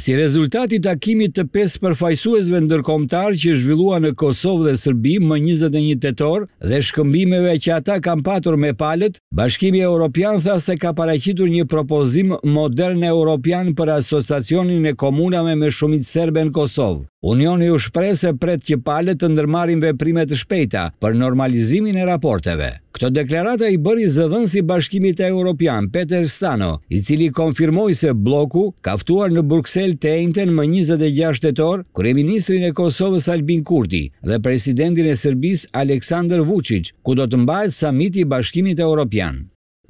Si rezultati i takimit të pesë përfaqësuesve ndërkombëtar që zhvillua në Kosovë dhe Serbi më 21 tetor dhe shkëmbimeve që ata kanë patur me palët, Bashkimi Evropian tha se ka paraqitur një propozim modern evropian për asociacionin e komunave me shumicë serbe në Kosovë. Unioni u shprese pret që palët të ndërmarrin veprimet shpejta për normalizimin e raporteve. Këto deklarata i bëri zëdhën si bashkimit e Europian, Peter Stano, i cili konfirmoj se bloku kaftuar në Bruxelles të ejnëten më 26 detor, kërë ministrin e Kosovës Albin Kurti dhe presidentin e Serbis Aleksandr Vucic, ku do të mbajt samiti bashkimit e Europian.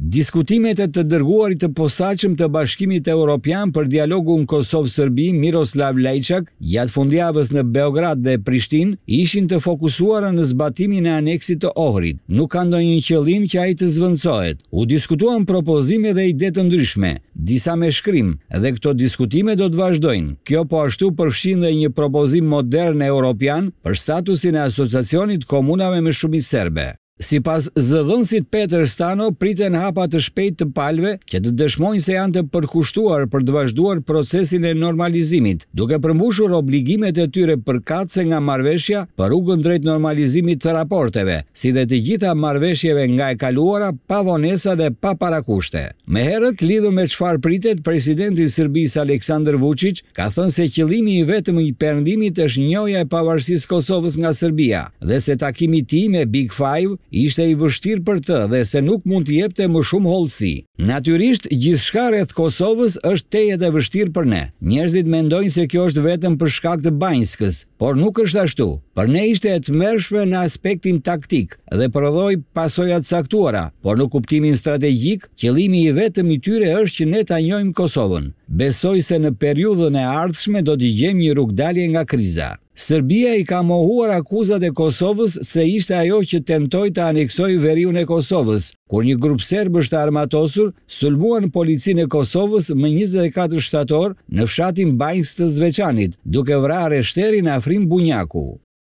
Diskutimet e të dërguarit të posaqëm të bashkimit e Europian për dialogu në Kosovë-Sërbi, Miroslav Lejqak, jatë fundjavës në Beograd dhe Prishtin, ishin të fokusuara në zbatimin e aneksit të ohrit. Nuk ka ndonjë një qëllim që a i të zvëndsojt. U diskutuan propozime dhe ide të ndryshme, disa me shkrim, dhe këto diskutime do të vazhdojnë. Kjo po ashtu përfshin dhe një propozim modern e Europian për statusin e asociacionit komunave me shumit serbe. Si pas zëdhënsit Peter Stano, priten hapa të shpejt të palve që të dëshmojnë se janë të përkushtuar për të vazhduar procesin e normalizimit, duke përmbushur obligimet e tyre për katëse nga marveshja për rrugën drejt normalizimit të raporteve, si dhe të gjitha marveshjeve nga e kaluara, pa vonesa dhe pa parakushte. Me herët, lidhë me qfar pritet, presidenti Sërbis Aleksandr Vucic ka thënë se qëlimi i vetëm i përndimit është njoja e pavarsis Kosovës nga Sërbia, dhe se takimi ti me Big Five, ishte i vështirë për të dhe se nuk mund të jepte më shumë holësi. Natyrisht, gjithë rreth Kosovës është tejet e vështirë për ne. Njerëzit mendojnë se kjo është vetëm për shkak të banjskës, por nuk është ashtu. Për ne ishte e të mërshme në aspektin taktik dhe përdoj pasojat saktuara, por në kuptimin strategjik, qëlimi i vetëm i tyre është që ne ta njojmë Kosovën besoj se në periudhën e ardhshme do t'i gjem një rrugdalje nga kriza. Serbia i ka mohuar akuzat e Kosovës se ishte ajo që tentoj të aneksoj veriun e Kosovës, kur një grup serb është armatosur, sulmuan policin e Kosovës më 24 shtator në fshatin Bajnës të Zveçanit, duke vrarë shterin Afrim Bunjaku.